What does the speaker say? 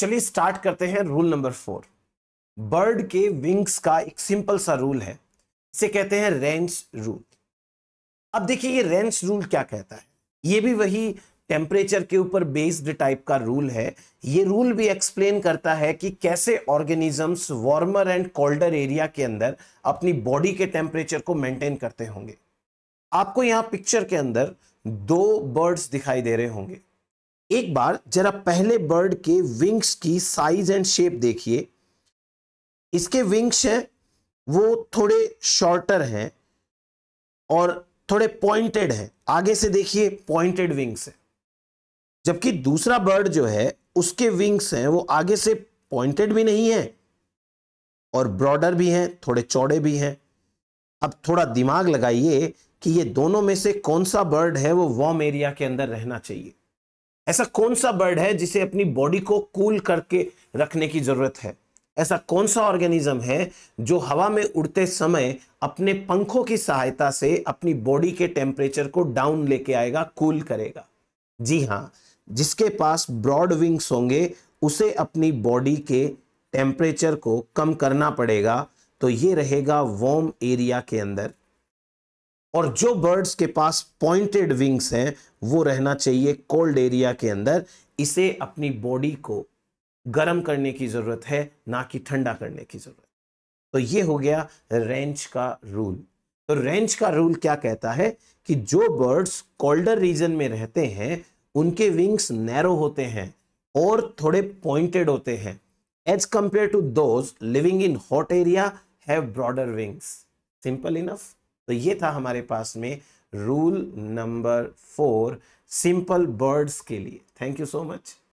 चलिए स्टार्ट करते हैं रूल नंबर फोर बर्ड के विंग्स का एक सिंपल सा रूल है इसे कहते हैं रेंस रूल अब देखिए ये रेंस रूल क्या कहता है ये भी वही टेम्परेचर के ऊपर बेस्ड टाइप का रूल है ये रूल भी एक्सप्लेन करता है कि कैसे organisms warmer and colder area के अंदर अपनी बॉडी के टेम्परेचर को मेंटेन करते होंगे आपको यहां पिक्चर के अंदर दो बर्ड्स दिखाई दे रहे होंगे एक बार जरा पहले बर्ड के विंग्स की साइज एंड शेप देखिए इसके विंग्स हैं वो थोड़े शॉर्टर हैं और थोड़े पॉइंटेड हैं आगे से देखिए पॉइंटेड विंग्स हैं जबकि दूसरा बर्ड जो है उसके विंग्स हैं वो आगे से पॉइंटेड भी नहीं है और ब्रॉडर भी हैं थोड़े चौड़े भी हैं अब थोड़ा दिमाग लगाइए कि ये दोनों में से कौन सा बर्ड है वो वॉम एरिया के अंदर रहना चाहिए ऐसा कौन सा बर्ड है जिसे अपनी बॉडी को कूल करके रखने की जरूरत है ऐसा कौन सा ऑर्गेनिज्म है जो हवा में उड़ते समय अपने पंखों की सहायता से अपनी बॉडी के टेम्परेचर को डाउन लेके आएगा कूल करेगा जी हाँ जिसके पास ब्रॉड विंग्स होंगे उसे अपनी बॉडी के टेम्परेचर को कम करना पड़ेगा तो ये रहेगा वॉर्म एरिया के अंदर और जो बर्ड्स के पास पॉइंटेड विंग्स हैं वो रहना चाहिए कोल्ड एरिया के अंदर इसे अपनी बॉडी को गर्म करने की ज़रूरत है ना कि ठंडा करने की ज़रूरत तो ये हो गया रेंच का रूल तो रेंच का रूल क्या कहता है कि जो बर्ड्स कोल्डर रीजन में रहते हैं उनके विंग्स नैरो होते हैं और थोड़े पॉइंटेड होते हैं as compare to those living in hot area have broader wings simple enough तो ये था हमारे पास में rule number four simple birds के लिए थैंक यू सो मच